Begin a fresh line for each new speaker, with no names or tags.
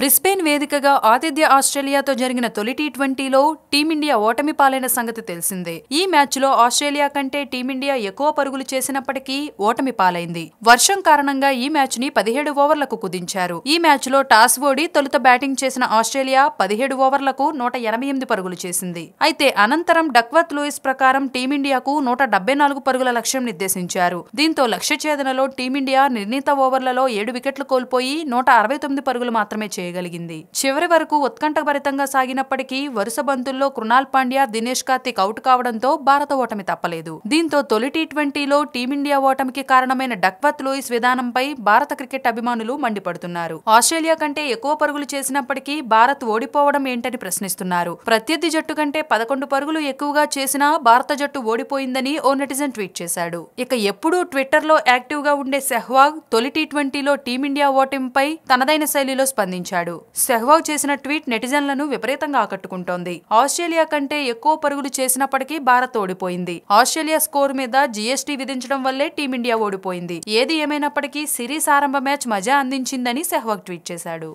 Brisbane వేదికగా ఆతిథ్య ఆస్ట్రేలియాతో జరిగిన తొలి టీ ట్వంటీలో టీమిండియా ఓటమి పాలైన సంగతి తెలిసిందే ఈ మ్యాచ్లో ఆస్ట్రేలియా కంటే టీమిండియా ఎక్కువ పరుగులు చేసినప్పటికీ ఓటమి పాలైంది వర్షం కారణంగా ఈ మ్యాచ్ ని పదిహేడు ఓవర్లకు కుదించారు ఈ మ్యాచ్ లో టాస్ ఓడి తొలుత బ్యాటింగ్ చేసిన ఆస్ట్రేలియా పదిహేడు ఓవర్లకు నూట ఎనభై ఎనిమిది పరుగులు చేసింది అయితే అనంతరం డక్వర్త్ లూయిస్ ప్రకారం టీమిండియాకు నూట డెబ్బై నాలుగు పరుగుల లక్ష్యం నిర్దేశించారు దీంతో లక్ష్య ఛేదనలో టీమిండియా నిర్ణీత ఓవర్లలో ఏడు వికెట్లు కోల్పోయి నూట అరవై తొమ్మిది పరుగులు మాత్రమే చేయాలి చేయగలిగింది చివరి వరకు ఉత్కంఠభరితంగా సాగినప్పటికీ వరుస బంతుల్లో కృణాల్ పాండ్యా దినేష్ కార్తిక్ అవుట్ కావడంతో భారత ఓటమి తప్పలేదు దీంతో తొలి టీ ట్వంటీలో టీమిండియా ఓటమికి కారణమైన డక్వత్ లూయిస్ విధానంపై భారత క్రికెట్ అభిమానులు మండిపడుతున్నారు ఆస్ట్రేలియా కంటే ఎక్కువ పరుగులు చేసినప్పటికీ భారత్ ఓడిపోవడం ఏంటని ప్రశ్నిస్తున్నారు ప్రత్యర్థి జట్టు కంటే పదకొండు పరుగులు ఎక్కువగా చేసినా భారత జట్టు ఓడిపోయిందని ఓ నెటిజన్ ట్వీట్ చేశాడు ఇక ఎప్పుడూ ట్విట్టర్లో యాక్టివ్గా ఉండే సెహ్వాగ్ తొలి టీ ట్వంటీలో టీమిండియా ఓటమిపై తనదైన శైలిలో స్పందించాడు చేశాడు సెహ్వావ్ చేసిన ట్వీట్ నెటిజన్లను విపరీతంగా ఆకట్టుకుంటోంది ఆస్ట్రేలియా కంటే ఎక్కువ పరుగులు చేసినప్పటికీ భారత్ ఓడిపోయింది ఆస్ట్రేలియా స్కోర్ మీద జీఎస్టీ విధించడం వల్లే టీమిండియా ఓడిపోయింది ఏది ఏమైనప్పటికీ సిరీస్ ఆరంభ మ్యాచ్ మజా అందించిందని సెహ్వాగ్ ట్వీట్ చేశాడు